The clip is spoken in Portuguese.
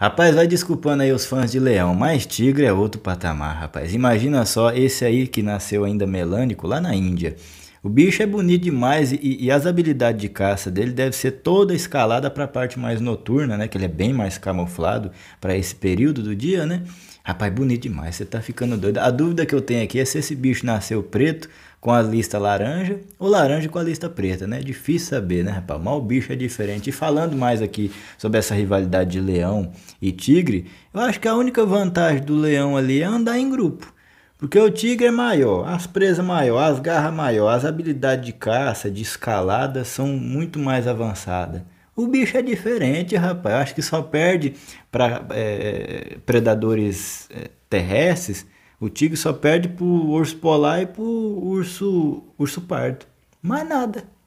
Rapaz, vai desculpando aí os fãs de Leão, mas Tigre é outro patamar, rapaz. Imagina só esse aí que nasceu ainda melânico lá na Índia. O bicho é bonito demais e, e as habilidades de caça dele deve ser toda escalada para a parte mais noturna, né? Que ele é bem mais camuflado para esse período do dia, né? Rapaz, bonito demais, você tá ficando doido. A dúvida que eu tenho aqui é se esse bicho nasceu preto com a lista laranja ou laranja com a lista preta, né? Difícil saber, né, rapaz? Mal o bicho é diferente. E falando mais aqui sobre essa rivalidade de leão e tigre, eu acho que a única vantagem do leão ali é andar em grupo. Porque o tigre é maior, as presas maior, as garras maior, as habilidades de caça, de escalada são muito mais avançadas. O bicho é diferente, rapaz. Eu acho que só perde para é, eh, predadores eh, terrestres o tigre só perde pro urso polar e pro urso, urso pardo. Mais nada.